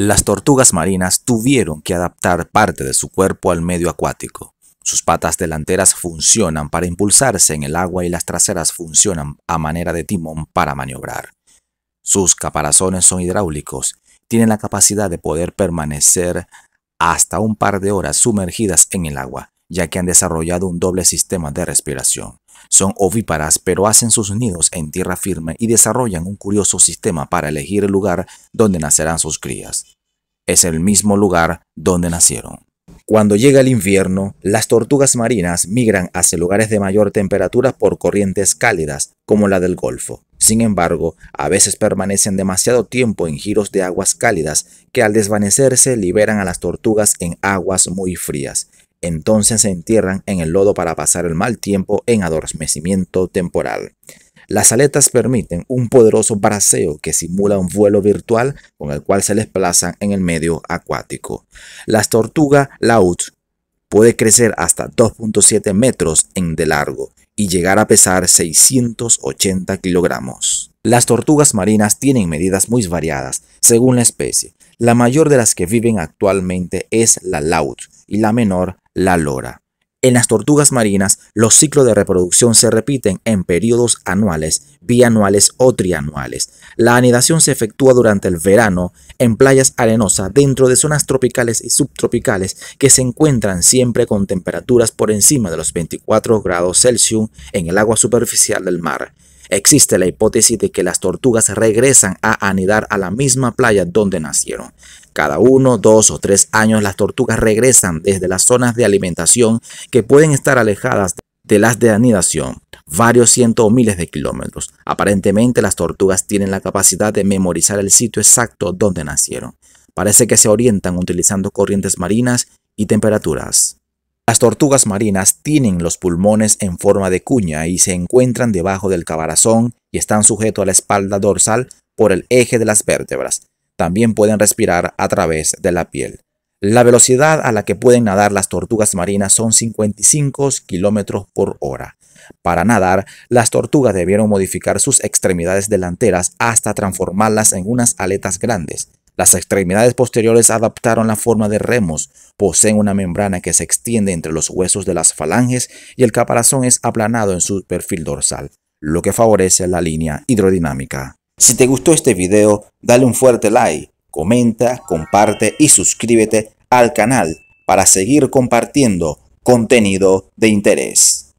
Las tortugas marinas tuvieron que adaptar parte de su cuerpo al medio acuático. Sus patas delanteras funcionan para impulsarse en el agua y las traseras funcionan a manera de timón para maniobrar. Sus caparazones son hidráulicos, tienen la capacidad de poder permanecer hasta un par de horas sumergidas en el agua, ya que han desarrollado un doble sistema de respiración. Son ovíparas, pero hacen sus nidos en tierra firme y desarrollan un curioso sistema para elegir el lugar donde nacerán sus crías. Es el mismo lugar donde nacieron. Cuando llega el invierno, las tortugas marinas migran hacia lugares de mayor temperatura por corrientes cálidas, como la del Golfo. Sin embargo, a veces permanecen demasiado tiempo en giros de aguas cálidas que al desvanecerse liberan a las tortugas en aguas muy frías. Entonces se entierran en el lodo para pasar el mal tiempo en adormecimiento temporal. Las aletas permiten un poderoso braceo que simula un vuelo virtual con el cual se desplazan en el medio acuático. Las tortugas laut puede crecer hasta 2.7 metros en de largo y llegar a pesar 680 kilogramos. Las tortugas marinas tienen medidas muy variadas según la especie. La mayor de las que viven actualmente es la laut y la menor la lora. En las tortugas marinas, los ciclos de reproducción se repiten en periodos anuales, bianuales o trianuales. La anidación se efectúa durante el verano en playas arenosas dentro de zonas tropicales y subtropicales que se encuentran siempre con temperaturas por encima de los 24 grados Celsius en el agua superficial del mar. Existe la hipótesis de que las tortugas regresan a anidar a la misma playa donde nacieron. Cada uno, dos o tres años las tortugas regresan desde las zonas de alimentación que pueden estar alejadas de las de anidación, varios cientos o miles de kilómetros. Aparentemente las tortugas tienen la capacidad de memorizar el sitio exacto donde nacieron. Parece que se orientan utilizando corrientes marinas y temperaturas. Las tortugas marinas tienen los pulmones en forma de cuña y se encuentran debajo del cabarazón y están sujetos a la espalda dorsal por el eje de las vértebras. También pueden respirar a través de la piel. La velocidad a la que pueden nadar las tortugas marinas son 55 km por hora. Para nadar, las tortugas debieron modificar sus extremidades delanteras hasta transformarlas en unas aletas grandes. Las extremidades posteriores adaptaron la forma de remos, poseen una membrana que se extiende entre los huesos de las falanges y el caparazón es aplanado en su perfil dorsal, lo que favorece la línea hidrodinámica. Si te gustó este video, dale un fuerte like, comenta, comparte y suscríbete al canal para seguir compartiendo contenido de interés.